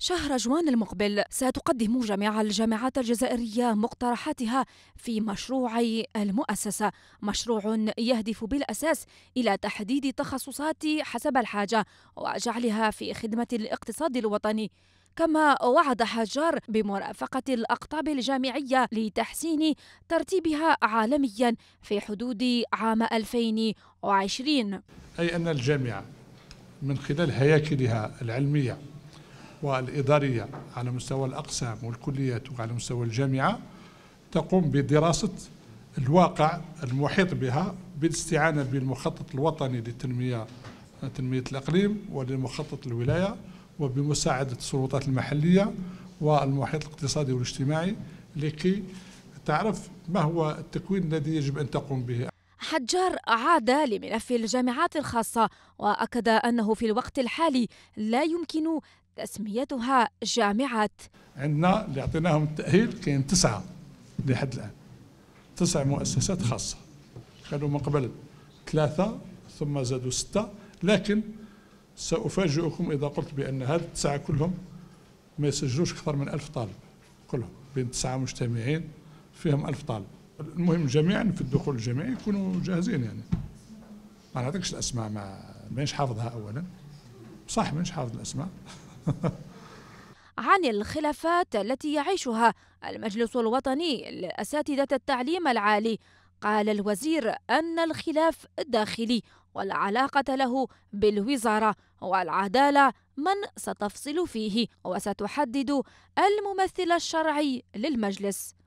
شهر جوان المقبل ستقدم جميع الجامعات الجزائرية مقترحاتها في مشروع المؤسسة مشروع يهدف بالأساس إلى تحديد تخصصات حسب الحاجة وجعلها في خدمة الاقتصاد الوطني كما وعد حجار بمرافقة الأقطاب الجامعية لتحسين ترتيبها عالميا في حدود عام 2020 أي أن الجامعة من خلال هياكلها العلمية والإدارية على مستوى الأقسام والكليات وعلى مستوى الجامعة تقوم بدراسة الواقع المحيط بها بالاستعانة بالمخطط الوطني للتنمية تنمية الإقليم ولمخطط الولاية وبمساعدة السلطات المحلية والمحيط الاقتصادي والاجتماعي لكي تعرف ما هو التكوين الذي يجب أن تقوم به حجار عاد لملف الجامعات الخاصة وأكد أنه في الوقت الحالي لا يمكن تسميتها جامعات عندنا اللي أعطيناهم التأهيل كاين تسعة لحد الآن تسع مؤسسات خاصة كانوا من قبل ثلاثة ثم زادوا ستة لكن سأفاجئكم إذا قلت بأن هذه التسعة كلهم ما يسجلوش أكثر من ألف طالب كلهم بين تسعة مجتمعين فيهم ألف طالب المهم جميعا في الدخول الجامعي يكونوا جاهزين يعني ما نعطيكش الاسماء ما مانيش حافظها اولا صح مانيش حافظ الاسماء عن الخلافات التي يعيشها المجلس الوطني لأساتذة التعليم العالي قال الوزير أن الخلاف داخلي ولا علاقة له بالوزارة والعدالة من ستفصل فيه وستحدد الممثل الشرعي للمجلس